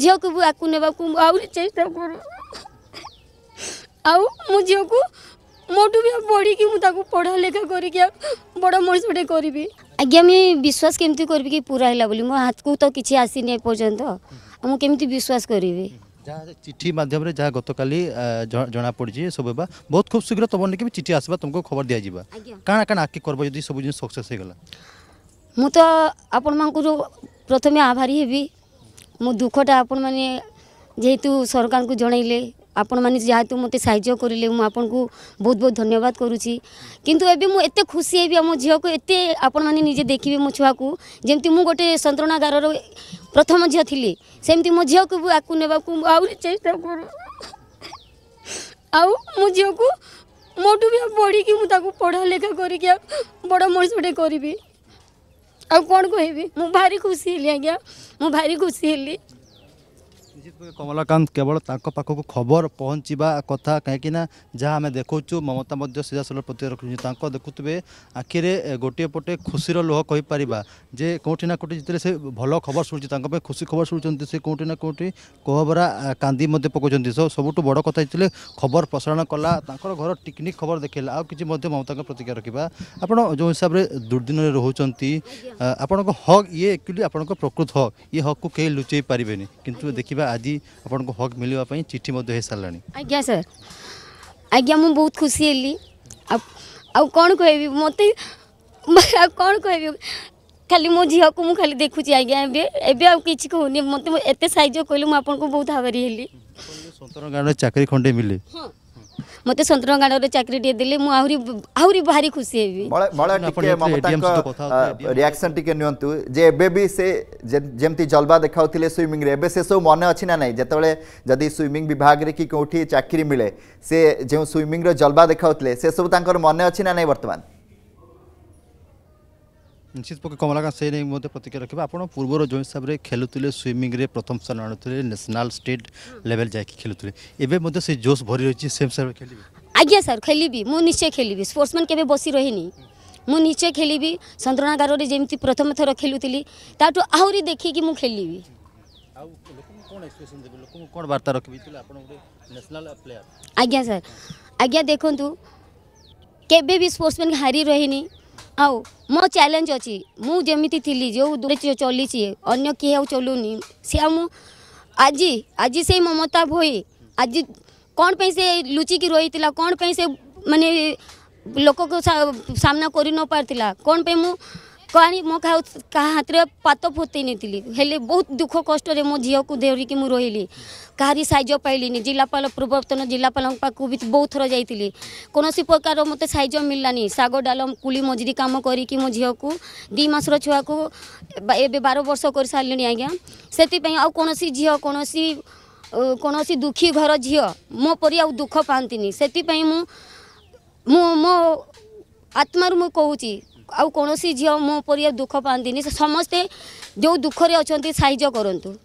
ଝିଅକୁ ଆକୁ ନେବାକୁ ମୁଁ ଆହୁରି ଚେଷ୍ଟା କରୁ ଆଉ ମୋ ଝିଅକୁ ମୋଠୁ ବି ପଢ଼ିକି ମୁଁ ତାକୁ ପଢ଼ାଲେଖା କରିକି ବଡ଼ ମଣିଷଟେ କରିବି ଆଜ୍ଞା ମୁଁ ବିଶ୍ୱାସ କେମିତି କରିବି କି ପୁରା ହେଲା ବୋଲି ମୋ ହାତକୁ ତ କିଛି ଆସିନି ଏପର୍ଯ୍ୟନ୍ତ ମୁଁ କେମିତି ବିଶ୍ୱାସ କରିବି ଯାହା ଚିଠି ମାଧ୍ୟମରେ ଯାହା ଗତକାଲି ଜଣାପଡ଼ିଛି ସବୁ ହେବା ବହୁତ ଖୁବ୍ ଶୀଘ୍ର ତମ ନେଇକି ବି ଚିଠି ଆସିବା ତୁମକୁ ଖବର ଦିଆଯିବା କାଣା କାଣା ଆଗ୍କେ କରବ ଯଦି ସବୁ ଜିନିଷ ସକ୍ସେସ୍ ହେଇଗଲା ମୁଁ ତ ଆପଣମାନଙ୍କୁ ପ୍ରଥମେ ଆଭାରୀ ହେବି ମୋ ଦୁଃଖଟା ଆପଣମାନେ ଯେହେତୁ ସରକାରଙ୍କୁ ଜଣାଇଲେ ଆପଣମାନେ ଯେହେତୁ ମୋତେ ସାହାଯ୍ୟ କରିଲେ ମୁଁ ଆପଣଙ୍କୁ ବହୁତ ବହୁତ ଧନ୍ୟବାଦ କରୁଛି କିନ୍ତୁ ଏବେ ମୁଁ ଏତେ ଖୁସି ହେବି ଆମ ଝିଅକୁ ଏତେ ଆପଣମାନେ ନିଜେ ଦେଖିବେ ମୋ ଛୁଆକୁ ଯେମିତି ମୁଁ ଗୋଟେ ସନ୍ତରଣାଗାରର ପ୍ରଥମ ଝିଅ ଥିଲି ସେମିତି ମୋ ଝିଅକୁ ବି ଆକୁ ନେବାକୁ ଆହୁରି ଚେଷ୍ଟା କରୁ ଆଉ ମୋ ଝିଅକୁ ମୋଠୁ ବି ବଢ଼ିକି ମୁଁ ତାକୁ ପଢ଼ାଲେଖା କରିକି ବଡ଼ ମଣିଷଟେ କରିବି आ कौन कह भारी खुशी हेली आज्ञा मु भारी खुशी ନିଶ୍ଚିତ ଭାବେ କମଲାକାନ୍ତ କେବଳ ତାଙ୍କ ପାଖକୁ ଖବର ପହଞ୍ଚିବା କଥା କାହିଁକିନା ଯାହା ଆମେ ଦେଖାଉଛୁ ମମତା ମଧ୍ୟ ସିଧାସଳଖ ପ୍ରତିକ୍ରିୟା ରଖୁଛନ୍ତି ତାଙ୍କ ଦେଖୁଥିବେ ଆଖିରେ ଗୋଟିଏ ପଟେ ଖୁସିର ଲୁହ କହିପାରିବା ଯେ କେଉଁଠି ନା କେଉଁଠି ଯେତେବେଳେ ସେ ଭଲ ଖବର ଶୁଣୁଛି ତାଙ୍କ ପାଇଁ ଖୁସି ଖବର ଶୁଣୁଛନ୍ତି ସେ କେଉଁଠି ନା କେଉଁଠି କୋହବରା କାନ୍ଦି ମଧ୍ୟ ପକାଉଛନ୍ତି ସବୁଠୁ ବଡ଼ କଥା ହେଇଥିଲେ ଖବର ପ୍ରସାରଣ କଲା ତାଙ୍କର ଘର ଟିକନିକ୍ ଖବର ଦେଖେଇଲା ଆଉ କିଛି ମଧ୍ୟ ମମତାଙ୍କ ପ୍ରତିକ୍ରିୟା ରଖିବା ଆପଣ ଯେଉଁ ହିସାବରେ ଦୁର୍ଦିନରେ ରହୁଛନ୍ତି ଆପଣଙ୍କ ହକ୍ ଇଏ ଆକ୍ଚୁଆଲି ଆପଣଙ୍କ ପ୍ରକୃତ ହକ୍ ଇଏ ହକ୍କୁ କେହି ଲୁଚେଇ ପାରିବେନି କିନ୍ତୁ ଦେଖିବା ଆଜି ଆପଣଙ୍କୁ ହକ୍ ମିଳିବା ପାଇଁ ଚିଠି ମଧ୍ୟ ହୋଇସାରିଲାଣି ଆଜ୍ଞା ସାର୍ ଆଜ୍ଞା ମୁଁ ବହୁତ ଖୁସି ହେଲି ଆଉ ଆଉ କ'ଣ କହିବି ମୋତେ ଆଉ କ'ଣ କହିବି ଖାଲି ମୋ ଝିଅକୁ ମୁଁ ଖାଲି ଦେଖୁଛି ଆଜ୍ଞା ଏବେ ଏବେ ଆଉ କିଛି କହୁନି ମୋତେ ଏତେ ସାହାଯ୍ୟ କଲେ ମୁଁ ଆପଣଙ୍କୁ ବହୁତ ଆଭାରୀ ହେଲି ସନ୍ତରଣ ଗାଁରେ ଚାକିରି ଖଣ୍ଡେ ମିଳେ ହଁ ମୋତେ ସନ୍ତରଗାଡ଼ରେ ଚାକିରିଟିଏ ଦେଲେ ମୁଁ ଆହୁରି ଆହୁରି ଭାରି ଖୁସି ହେବି ମଳା ଟିକେ ମମତାଙ୍କ ରିଆକ୍ସନ୍ ଟିକେ ନିଅନ୍ତୁ ଯେ ଏବେ ବି ସେ ଯେମିତି ଜଲବା ଦେଖାଉଥିଲେ ସୁଇମିଂରେ ଏବେ ସେସବୁ ମନେ ଅଛି ନା ନାହିଁ ଯେତେବେଳେ ଯଦି ସୁଇମିଂ ବିଭାଗରେ କି କେଉଁଠି ଚାକିରି ମିଳେ ସେ ଯେଉଁ ସୁଇମିଂର ଜଲବା ଦେଖାଉଥିଲେ ସେସବୁ ତାଙ୍କର ମନେ ଅଛି ନା ନାହିଁ ବର୍ତ୍ତମାନ ନିଶ୍ଚିତ ପକ୍ଷେ କମଳାକାନ୍ତ ସେ ନେଇ ମଧ୍ୟ ପ୍ରତିକ୍ରିୟା ରଖିବେ ଆପଣ ପୂର୍ବରୁ ଯେଉଁ ହିସାବରେ ଖେଳୁଥିଲେ ସୁଇମିଂରେ ପ୍ରଥମ ସ୍ଥାନ ଆଣୁଥିଲେ ନ୍ୟାସନାଲ୍ ଷ୍ଟେଟ୍ ଲେଭେଲ୍ ଯାଇକି ଖେଳୁଥିଲେ ଏବେ ମଧ୍ୟ ସେ ଜୋସ୍ ଭରି ରହିଛି ସେ ହିସାବରେ ଖେଳିବେ ଆଜ୍ଞା ସାର୍ ଖେଳିବି ମୁଁ ନିଶ୍ଚୟ ଖେଳିବି ସ୍ପୋର୍ଟସମ୍ୟାନ୍ କେବେ ବସି ରହିନି ମୁଁ ନିଶ୍ଚୟ ଖେଳିବି ସନ୍ତରଣାଗାରରେ ଯେମିତି ପ୍ରଥମ ଥର ଖେଳୁଥିଲି ତାଠୁ ଆହୁରି ଦେଖିକି ମୁଁ ଖେଳିବି କ'ଣ ବାର୍ତ୍ତା ରଖିବି ଆଜ୍ଞା ସାର୍ ଆଜ୍ଞା ଦେଖନ୍ତୁ କେବେ ବି ସ୍ପୋର୍ଟସମ୍ୟାନ୍ ହାରି ରହିନି आओ मो चैलेंज अच्छी मुझे थी जो दूर चली किए चलूनि सी आ आज आज से ममता भई आज कौन पे लुचिकी रही कौन पे से मानने लोक को सामना कर पार्ला कौन पे मुझे कहीं मो कह हाथ में पात फोते नहीं बहुत दुख कष्ट मो झी को धरिकी मुझे रही कहारी सहाय पाइली जिलापाल पूर्वतन जिलापाल पाक भी बहुत थर जा कौन प्रकार मत साइज मिललानी शाग डाल कूली मजुरी कम करके मो झील को दुमासर छुआ को ए बार वर्ष कर सारे आज्ञा से कौन झील कौन କୌଣସି ଦୁଃଖୀ ଘର ଝିଅ ମୋ ପରି ଆଉ ଦୁଃଖ ପାଆନ୍ତିନି ସେଥିପାଇଁ ମୁଁ ମୁଁ ଆଉ କୌଣସି ଝିଅ ମୋ ପରି ଦୁଃଖ ପାଆନ୍ତିନି ସମସ୍ତେ ଯେଉଁ ଦୁଃଖରେ ଅଛନ୍ତି ସାହାଯ୍ୟ କରନ୍ତୁ